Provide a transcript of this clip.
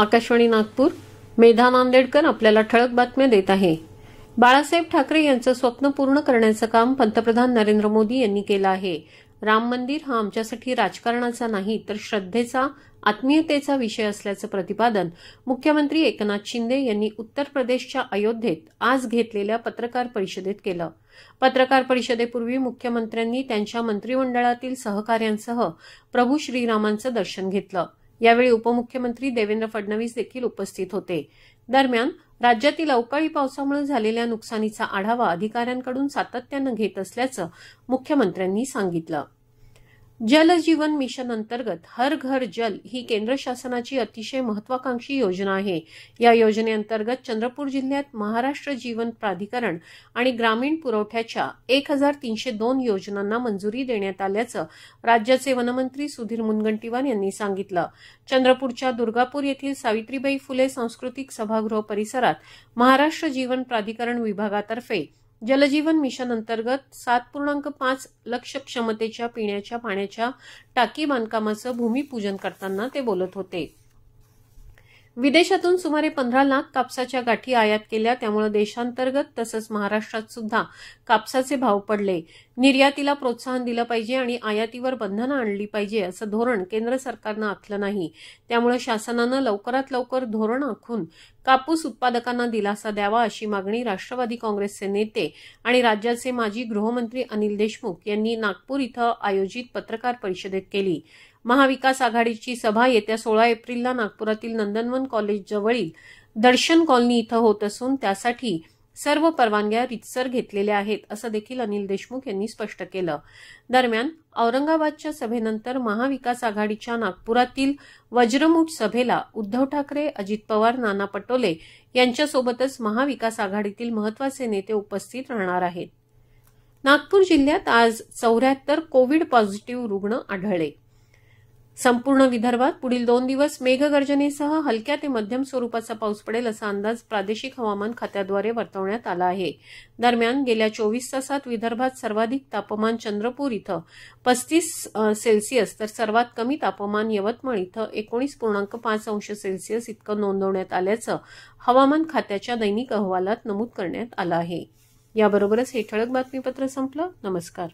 आकाशवाणी नागपूर मेधा नांदेडकर आपल्याला ठळक बातम्या देत आहे बाळासाहेब ठाकरे यांचं स्वप्न पूर्ण करण्याचं काम पंतप्रधान नरेंद्र मोदी यांनी केलं आहे राम मंदिर हा आमच्यासाठी राजकारणाचा नाही तर श्रद्धेचा आत्मीयतेचा विषय असल्याचं प्रतिपादन मुख्यमंत्री एकनाथ शिंदे यांनी उत्तर प्रदेशच्या अयोध्येत आज घेतलेल्या पत्रकार परिषदेत केलं पत्रकार परिषदेपूर्वी मुख्यमंत्र्यांनी त्यांच्या मंत्रिमंडळातील सहकाऱ्यांसह प्रभू श्रीरामांचं दर्शन घेतलं यावेळी उपमुख्यमंत्री देवेंद्र फडणवीस देखील उपस्थित होते दरम्यान राज्यातील अवकाळी पावसामुळे झालेल्या नुकसानीचा आढावा अधिकाऱ्यांकडून सातत्यानं घेत असल्याचं मुख्यमंत्र्यांनी सांगितलं जल जीवन मिशन अंतर्गत हर घर जल ही केंद्र शासनाची अतिशय महत्वाकांक्षी योजना आहे या योजनेअंतर्गत चंद्रपूर जिल्ह्यात महाराष्ट्र जीवन प्राधिकरण आणि ग्रामीण पुरवठ्याच्या एक हजार तीनशे दोन योजनांना मंजुरी देण्यात आल्याचं राज्याचे वनमंत्री सुधीर मुनगंटीवार यांनी सांगितलं चंद्रपूरच्या दुर्गापूर येथील सावित्रीबाई फुले सांस्कृतिक सभागृह परिसरात महाराष्ट्र जीवन प्राधिकरण विभागातर्फे जलजीवन मिशन अंतर्गत सात पूर्णांक पाच लक्ष क्षमतेच्या पिण्याच्या पाण्याच्या टाकी बांधकामाचं भूमिपूजन करताना ते बोलत होते विदेशातून सुमारे पंधरा लाख कापसाच्या गाठी आयात केल्या त्यामुळे देशांतर्गत तसंच महाराष्ट्रात सुद्धा कापसाचे भाव पडले निर्यातीला प्रोत्साहन दिलं पाहिजे आणि आयातीवर बंधनं आणली पाहिजे असं धोरण केंद्र सरकारनं आखलं नाही त्यामुळे शासनानं लवकरात लवकर धोरण आखून कापूस उत्पादकांना दिलासा द्यावा अशी मागणी राष्ट्रवादी काँग्रेसचे नेते आणि राज्याचे माजी गृहमंत्री अनिल देशमुख यांनी नागपूर इथं आयोजित पत्रकार परिषदेत केली महाविकास आघाडीची सभा येत्या सोळा एप्रिलला नागपुरातील नंदनवन कॉलेजजवळील दर्शन कॉलनी इथं होत असून त्यासाठी सर्व परवानग्या रितसर घेतलेल्या आहेत असं देखील अनिल देशमुख यांनी स्पष्ट केलं दरम्यान औरंगाबादच्या सभेनंतर महाविकास आघाडीच्या नागपुरातील वज्रमुठ सभेला उद्धव ठाकरे अजित पवार नाना पटोले यांच्यासोबतच महाविकास आघाडीतील महत्वाचे नेते उपस्थित राहणार आहेत नागपूर जिल्ह्यात आज चौऱ्याहत्तर कोविड पॉझिटिव्ह रुग्ण आढळले संपूर्ण विदर्भात पुढील दोन दिवस मेघगर्जनेसह हलक्या ते मध्यम स्वरूपाचा पाऊस पडेल असा अंदाज प्रादेशिक हवामान खात्याद्वारे वर्तवण्यात आला आहे दरम्यान गेल्या चोवीस तासात विदर्भात सर्वाधिक तापमान चंद्रपूर इथं पस्तीस सेल्सिअस तर सर्वात कमी तापमान यवतमाळ इथं एकोणीस पूर्णांक पाच अंश सेल्सिअस इतकं नोंदवण्यात आल्याचं हवामान खात्याच्या दैनिक अहवालात नमूद करण्यात आलं आहे याबरोबरच हे ठळक बातमीपत्र संपलं नमस्कार